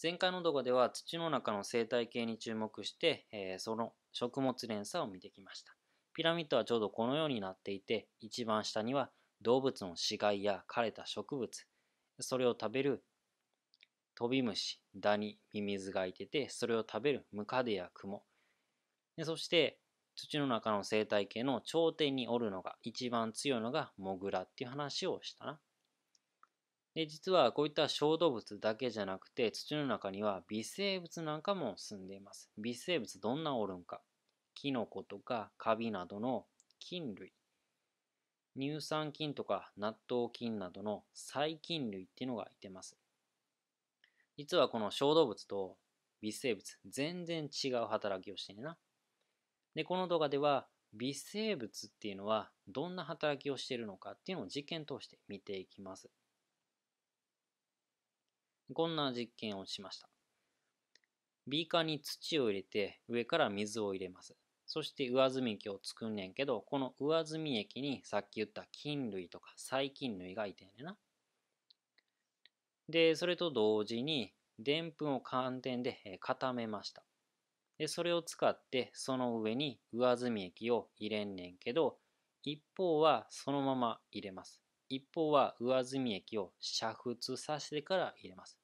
前回の動画では土の中の生態系に注目して、えー、その食物連鎖を見てきました。ピラミッドはちょうどこのようになっていて、一番下には動物の死骸や枯れた植物、それを食べるトビムシ、ダニ、ミミズがいてて、それを食べるムカデやクモ。でそして、土の中の生態系の頂点におるのが、一番強いのがモグラっていう話をしたな。で実はこういった小動物だけじゃなくて土の中には微生物なんかも住んでいます。微生物どんなおるんか。キノコとかカビなどの菌類。乳酸菌とか納豆菌などの細菌類っていうのがいてます。実はこの小動物と微生物全然違う働きをしてねな。で、この動画では微生物っていうのはどんな働きをしているのかっていうのを実験通して見ていきます。こんな実験をしました。ビーカーに土を入れて上から水を入れます。そして上澄み液を作んねんけど、この上澄み液にさっき言った菌類とか細菌類がいてんねんな。で、それと同時に、でんぷんを寒天で固めました。で、それを使ってその上に上澄み液を入れんねんけど、一方はそのまま入れます。一方は上澄み液を煮沸させてから入れます。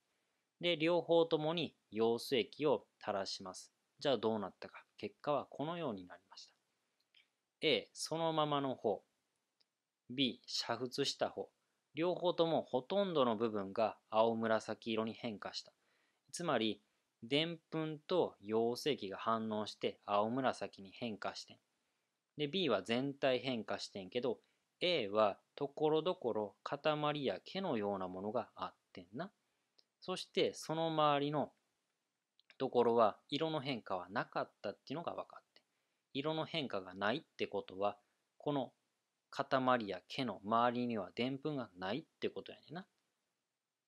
で、両方ともに溶素液を垂らします。じゃあどうなったか。結果はこのようになりました。A、そのままの方。B、煮沸した方。両方ともほとんどの部分が青紫色に変化した。つまり、でんぷんと溶性液が反応して青紫に変化してん。で、B は全体変化してんけど、A はところどころ塊や毛のようなものがあってんな。そしてその周りのところは色の変化はなかったっていうのが分かって色の変化がないってことはこの塊や毛の周りにはでんぷんがないってことやねんな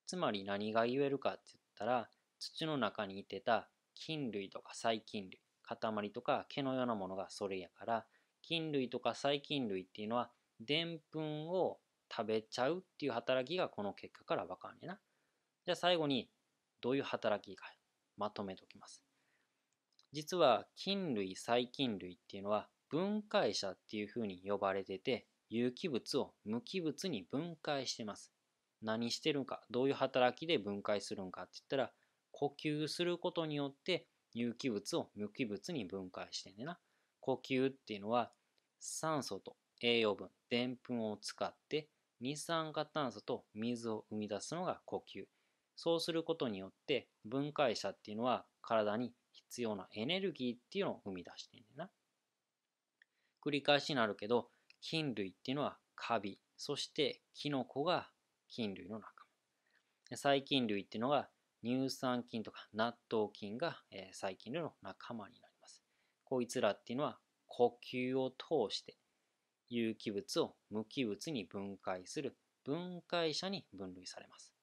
つまり何が言えるかって言ったら土の中にいてた菌類とか細菌類塊とか毛のようなものがそれやから菌類とか細菌類っていうのはでんぷんを食べちゃうっていう働きがこの結果から分かんねんなじゃあ最後にどういう働きかまとめておきます。実は菌類細菌類っていうのは分解者っていうふうに呼ばれてて有機物を無機物に分解してます。何してるんかどういう働きで分解するんかって言ったら呼吸することによって有機物を無機物に分解してんねな。呼吸っていうのは酸素と栄養分でんぷんを使って二酸化炭素と水を生み出すのが呼吸そうすることによって分解者っていうのは体に必要なエネルギーっていうのを生み出してんねんな。繰り返しになるけど菌類っていうのはカビそしてキノコが菌類の仲間細菌類っていうのは乳酸菌とか納豆菌が細菌類の仲間になりますこいつらっていうのは呼吸を通して有機物を無機物に分解する分解者に分類されます